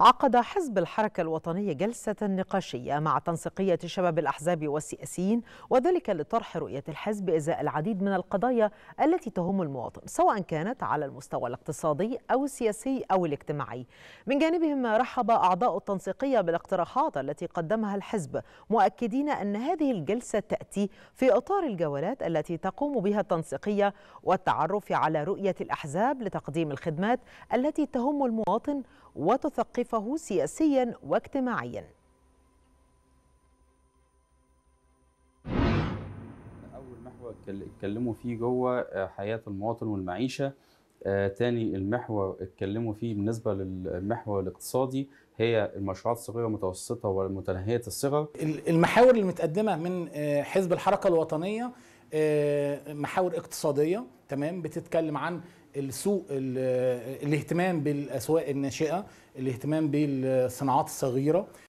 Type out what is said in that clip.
عقد حزب الحركة الوطنية جلسة نقاشية مع تنسيقية شباب الأحزاب والسياسيين وذلك لطرح رؤية الحزب إزاء العديد من القضايا التي تهم المواطن سواء كانت على المستوى الاقتصادي أو السياسي أو الاجتماعي من جانبهم رحب أعضاء التنسيقية بالاقتراحات التي قدمها الحزب مؤكدين أن هذه الجلسة تأتي في إطار الجولات التي تقوم بها التنسيقية والتعرف على رؤية الأحزاب لتقديم الخدمات التي تهم المواطن وتثقفه سياسيا واجتماعيا أول محور اتكلموا فيه جوه آه، حياة المواطن والمعيشة آه، تاني المحور اتكلموا فيه بالنسبه للمحور الاقتصادي هي المشروعات الصغيره والمتوسطه والمتناهيه الصغر المحاور المتقدمة من آه، حزب الحركه الوطنيه آه، محاور اقتصاديه تمام بتتكلم عن السوق الاهتمام بالاسواق الناشئه الاهتمام بالصناعات الصغيره